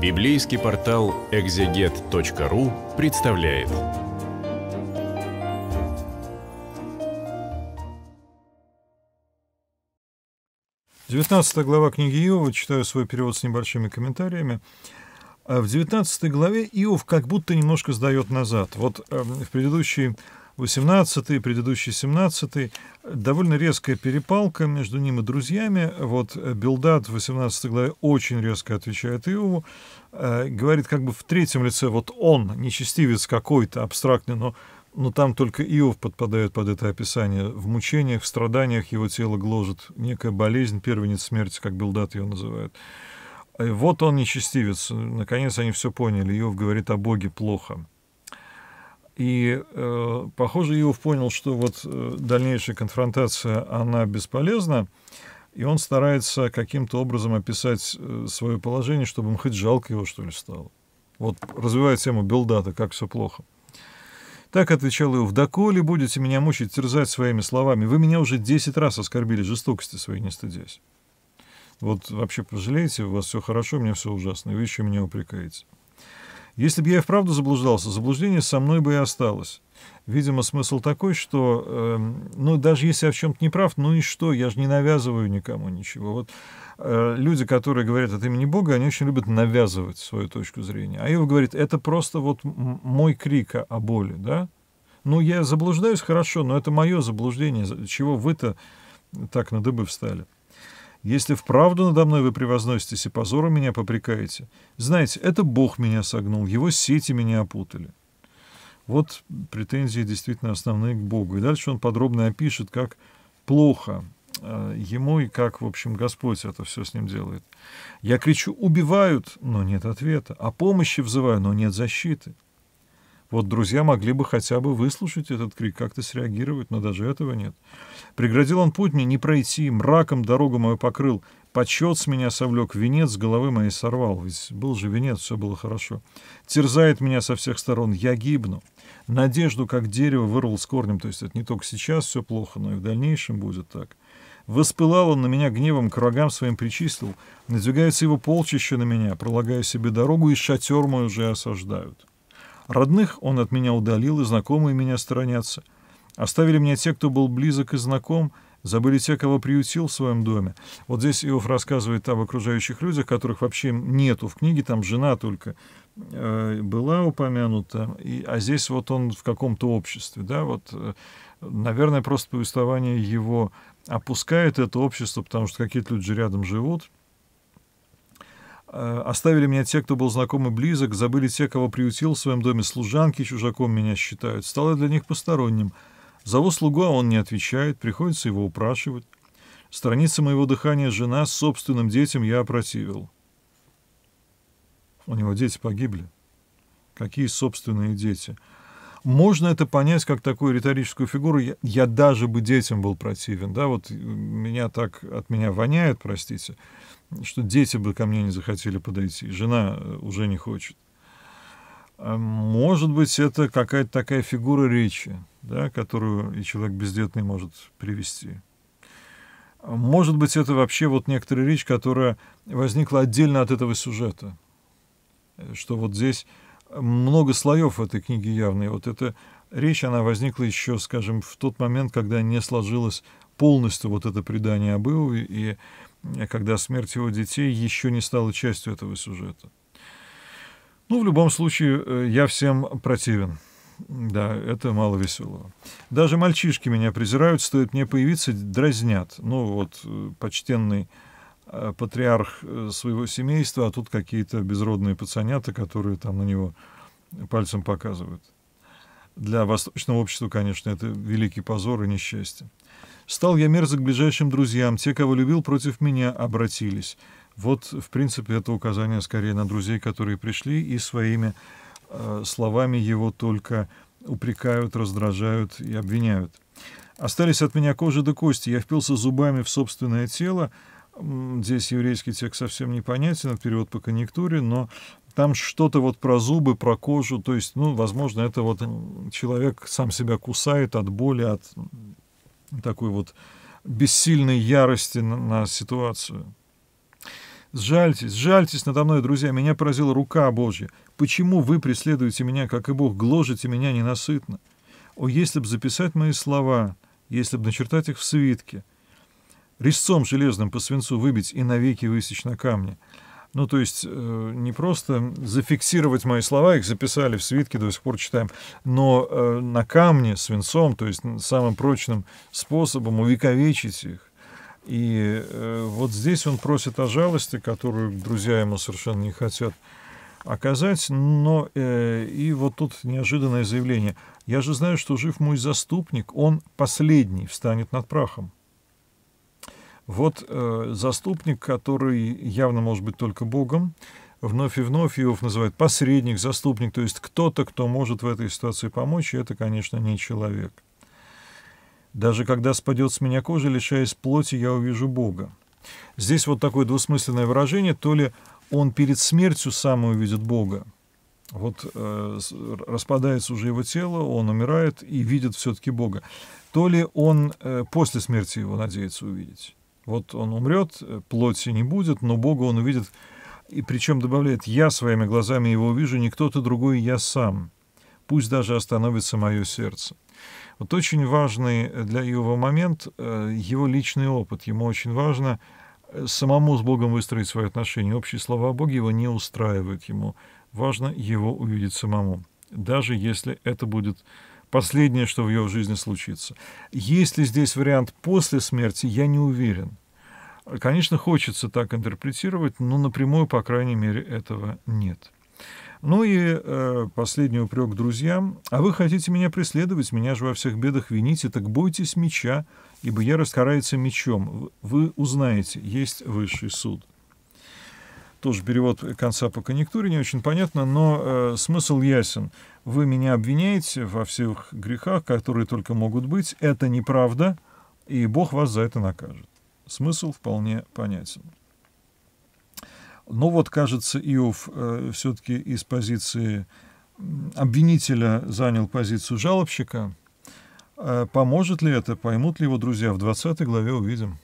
Библейский портал экзегет.ру представляет. Девятнадцатая глава книги Иова, читаю свой перевод с небольшими комментариями. А в 19 главе Иов как будто немножко сдает назад. Вот эм, в предыдущей 18-й, предыдущий 17 Довольно резкая перепалка между ним и друзьями. Вот Билдат в 18 главе очень резко отвечает Иову. Э, говорит как бы в третьем лице, вот он, нечестивец какой-то, абстрактный, но но там только Иов подпадает под это описание. В мучениях, в страданиях его тело гложет некая болезнь, первенец смерти, как Билдат ее называет. «Э, вот он нечестивец. Наконец они все поняли. Иов говорит о Боге плохо. И, э, похоже, Иов понял, что вот э, дальнейшая конфронтация, она бесполезна, и он старается каким-то образом описать э, свое положение, чтобы им хоть жалко его, что ли, стало. Вот развивает тему Белдата, как все плохо. Так отвечал Иов, «Доколе будете меня мучить, терзать своими словами? Вы меня уже десять раз оскорбили жестокости своей, не стыдясь. Вот вообще пожалеете, у вас все хорошо, мне все ужасно, и вы еще меня упрекаете». Если бы я и вправду заблуждался, заблуждение со мной бы и осталось. Видимо, смысл такой, что, э, ну, даже если я в чем-то не прав, ну и что, я же не навязываю никому ничего. Вот э, люди, которые говорят от имени Бога, они очень любят навязывать свою точку зрения. А его говорит, это просто вот мой крик о боли, да? Ну, я заблуждаюсь, хорошо, но это мое заблуждение, чего вы-то так на дыбы встали. Если вправду надо мной вы превозноситесь и позору меня попрекаете, знаете, это Бог меня согнул, его сети меня опутали». Вот претензии действительно основные к Богу. И дальше он подробно опишет, как плохо э, ему и как, в общем, Господь это все с ним делает. Я кричу «убивают», но нет ответа, а помощи взываю, но нет защиты. Вот друзья могли бы хотя бы выслушать этот крик, как-то среагировать, но даже этого нет. Преградил он путь мне не пройти, мраком дорогу мою покрыл, почет с меня совлек, венец с головы моей сорвал, ведь был же венец, все было хорошо. Терзает меня со всех сторон, я гибну. Надежду, как дерево, вырвал с корнем, то есть это не только сейчас все плохо, но и в дальнейшем будет так. Воспылал он на меня гневом, к врагам своим причислил. Надвигаются его полчища на меня, пролагая себе дорогу, и шатер мой уже осаждают. Родных он от меня удалил, и знакомые меня сторонятся. Оставили меня те, кто был близок и знаком, забыли те, кого приютил в своем доме. Вот здесь Иов рассказывает об окружающих людях, которых вообще нету в книге, там жена только э, была упомянута, и, а здесь вот он в каком-то обществе, да, вот, э, наверное, просто повествование его опускает это общество, потому что какие-то люди рядом живут, Э, оставили меня те, кто был знаком и близок, забыли те, кого приютил в своем доме служанки, чужаком меня считают. Стал я для них посторонним. Зову слугу, а он не отвечает, приходится его упрашивать. Страница моего дыхания жена с собственным детям я опротивил. У него дети погибли. Какие собственные дети? — можно это понять как такую риторическую фигуру. Я, я даже бы детям был противен. Да, вот э, меня так от меня воняет, простите, что дети бы ко мне не захотели подойти. Жена э, уже не хочет. А, может быть, это какая-то такая фигура речи, да, которую и человек бездетный может привести. А, может быть, это вообще вот некоторая речь, которая возникла отдельно от этого сюжета. Э, что вот здесь много слоев в этой книги явной. Вот эта речь, она возникла еще, скажем, в тот момент, когда не сложилось полностью вот это предание об Иове, и э, когда смерть его детей еще не стала частью этого сюжета. Ну, в любом случае, э, я всем противен. Да, это мало веселого. Даже мальчишки меня презирают, стоит мне появиться, дразнят. Ну, вот э, почтенный Э, патриарх э, своего семейства, а тут какие-то безродные пацанята, которые там на него пальцем показывают. Для восточного общества, конечно, это великий позор и несчастье. Стал я мерзок ближайшим друзьям, те, кого любил, против меня обратились. Вот, в принципе, это указание скорее на друзей, которые пришли и своими э, словами его только упрекают, раздражают и обвиняют. Остались от меня кожа до кости, я впился зубами в собственное тело, Здесь еврейский текст совсем непонятен, перевод по конъюнктуре, но там что-то вот про зубы, про кожу, то есть, ну, возможно, это вот человек сам себя кусает от боли, от такой вот бессильной ярости на, на ситуацию. «Сжальтесь, сжальтесь надо мной, друзья, меня поразила рука Божья. Почему вы преследуете меня, как и Бог, гложите меня ненасытно? О, если б записать мои слова, если б начертать их в свитке, резцом железным по свинцу выбить и навеки высечь на камне. Ну, то есть э, не просто зафиксировать мои слова, их записали в свитке, до сих пор читаем, но э, на камне свинцом, то есть самым прочным способом увековечить их. И э, вот здесь он просит о жалости, которую друзья ему совершенно не хотят оказать, но э, и вот тут неожиданное заявление. «Я же знаю, что жив мой заступник, он последний встанет над прахом». Вот э, заступник, который явно может быть только Богом, вновь и вновь Иов называет посредник, заступник, то есть кто-то, кто может в этой ситуации помочь, и это, конечно, не человек. «Даже когда спадет с меня кожа, лишаясь плоти, я увижу Бога». Здесь вот такое двусмысленное выражение, то ли он перед смертью сам увидит Бога, вот э, распадается уже его тело, он умирает и видит все-таки Бога, то ли он э, после смерти его надеется увидеть. Вот он умрет, э, плоти не будет, но Бога он увидит. И причем добавляет, я своими глазами его увижу, не кто-то другой, я сам. Пусть даже остановится мое сердце. Вот очень важный э, для его момент э, — его личный опыт. Ему очень важно самому с Богом выстроить свои отношения. Общие слова о Боге его не устраивают. Ему важно его увидеть самому, даже если это будет последнее, что в его жизни случится. Есть ли здесь вариант после смерти, я не уверен. Конечно, хочется так интерпретировать, но напрямую, по крайней мере, этого нет. Ну и э, последний упрек друзьям. «А вы хотите меня преследовать, меня же во всех бедах вините, так бойтесь меча, ибо я раскарается мечом. Вы узнаете, есть высший суд». Тоже перевод конца по конъюнктуре не очень понятно, но э, смысл ясен. Вы меня обвиняете во всех грехах, которые только могут быть. Это неправда, и Бог вас за это накажет. Смысл вполне понятен. Но вот, кажется, Иов э, все-таки из позиции обвинителя занял позицию жалобщика. Э, поможет ли это, поймут ли его друзья, в 20 главе увидим.